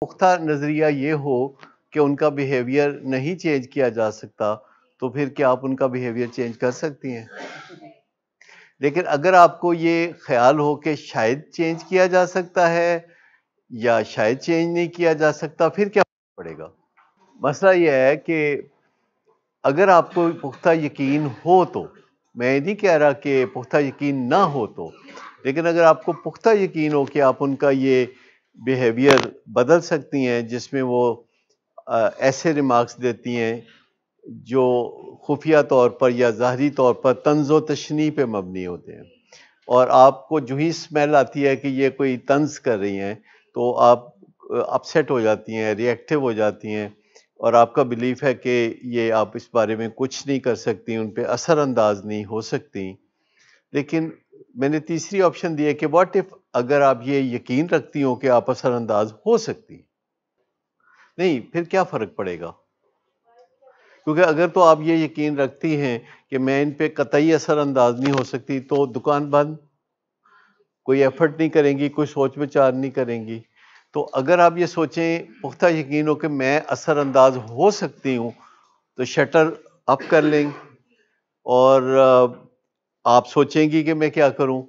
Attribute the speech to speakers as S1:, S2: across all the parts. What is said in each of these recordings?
S1: پختہ نظریہ یہ ہو کہ ان کا بیہیویئر نہیں چینج کیا جا سکتا تو پھر کیا آپ ان کا بیہیویئر چینج کر سکتی ہیں لیکن اگر آپ کو یہ خیال ہو کہ شاید چینج کیا جا سکتا ہے یا شاید چینج نہیں کیا جا سکتا پھر کیا پڑے گا مسئلہ یہ ہے کہ اگر آپ کو پختہ یقین ہو تو میں نہیں کہہ رہا کہ پختہ یقین نہ ہو تو لیکن اگر آپ کو پختہ یقین ہو کہ آپ ان کا یہ بیہیوئر بدل سکتی ہیں جس میں وہ ایسے ریمارکس دیتی ہیں جو خفیہ طور پر یا ظاہری طور پر طنز و تشنی پہ مبنی ہوتے ہیں اور آپ کو جو ہی اسمیل آتی ہے کہ یہ کوئی طنز کر رہی ہیں تو آپ اپسیٹ ہو جاتی ہیں ری ایکٹیو ہو جاتی ہیں اور آپ کا بلیف ہے کہ یہ آپ اس بارے میں کچھ نہیں کر سکتی ان پہ انداز نہیں ہو سکتی لیکن میں نے تیسری آپشن دی کہ واٹ اف اگر آپ یہ یقین رکھتی ہوں کہ آپ اثر انداز ہو سکتی نہیں پھر کیا فرق پڑے گا کیونکہ اگر تو آپ یہ یقین رکھتی ہیں کہ میں ان پہ قطعی اثر انداز نہیں ہو سکتی تو دکان بند کوئی ایفرٹ نہیں کریں گی کوئی سوچ بچار نہیں کریں گی تو اگر آپ یہ سوچیں پختہ یقین ہو کہ میں اثر انداز ہو سکتی ہوں تو شٹر اپ کر لیں اور آپ سوچیں گی کہ میں کیا کروں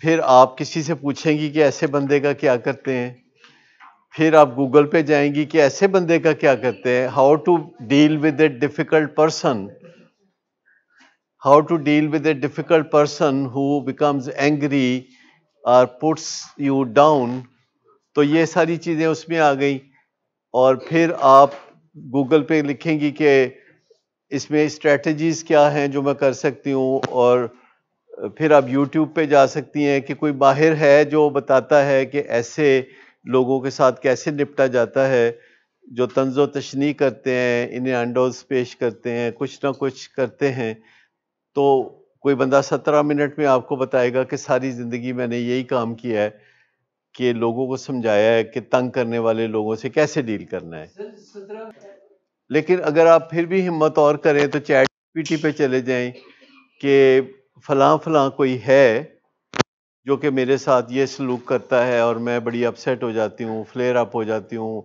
S1: پھر آپ کسی سے پوچھیں گی کہ ایسے بندے کا کیا کرتے ہیں پھر آپ گوگل پہ جائیں گی کہ ایسے بندے کا کیا کرتے ہیں how to deal with a difficult person how to deal with a difficult person who becomes angry or puts you down تو یہ ساری چیزیں اس میں آ گئیں اور پھر آپ گوگل پہ لکھیں گی کہ اس میں اسٹریٹجیز کیا ہیں جو میں کر سکتی ہوں اور پھر آپ یوٹیوب پہ جا سکتی ہیں کہ کوئی ماہر ہے جو بتاتا ہے کہ ایسے لوگوں کے ساتھ کیسے نپٹا جاتا ہے جو طنز و تشنی کرتے ہیں انہیں انڈوز پیش کرتے ہیں کچھ نہ کچھ کرتے ہیں تو کوئی بندہ سترہ منٹ میں آپ کو بتائے گا کہ ساری زندگی میں نے یہی کام کیا ہے کہ لوگوں کو سمجھایا ہے کہ تنگ کرنے والے لوگوں سے کیسے ڈیل کرنا ہے لیکن اگر آپ پھر بھی ہمت اور کریں تو چیٹ جی پی ٹی پہ چلے جائیں کہ فلاں فلاں کوئی ہے جو کہ میرے ساتھ یہ سلوک کرتا ہے اور میں بڑی اپسیٹ ہو جاتی ہوں فلیئر اپ ہو جاتی ہوں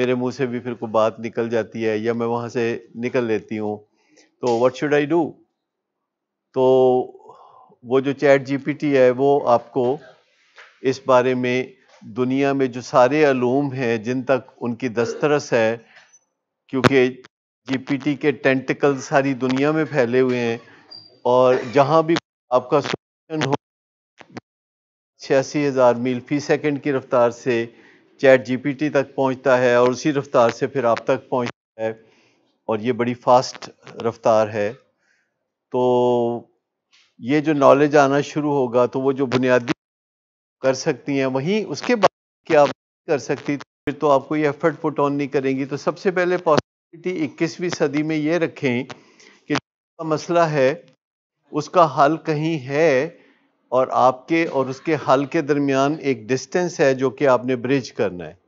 S1: میرے منہ سے بھی پھر کوئی بات نکل جاتی ہے یا میں وہاں سے نکل لیتی ہوں تو واٹ شوڈ آئی ڈو تو وہ جو چیٹ جی پی ٹی ہے وہ آپ کو اس بارے میں دنیا میں جو سارے علوم ہیں جن تک ان کی دسترس ہے کیونکہ جی پی ٹی کے ٹینٹیکل ساری دنیا میں پھیلے ہوئے ہیں اور جہاں بھی آپ کا ہو ہزار میل فی سیکنڈ کی رفتار سے چیٹ جی پی ٹی تک پہنچتا ہے اور اسی رفتار سے پھر آپ تک پہنچتا ہے اور یہ بڑی فاسٹ رفتار ہے تو یہ جو نالج آنا شروع ہوگا تو وہ جو بنیادی کر سکتی ہیں وہیں اس کے بعد کیا کر سکتی پھر تو آپ کو یہ ایفرٹ پوٹ آن نہیں کریں گی تو سب سے پہلے پاس اکیسویں صدی میں یہ رکھیں کہ کا مسئلہ ہے اس کا حل کہیں ہے اور آپ کے اور اس کے حل کے درمیان ایک ڈسٹینس ہے جو کہ آپ نے برج کرنا ہے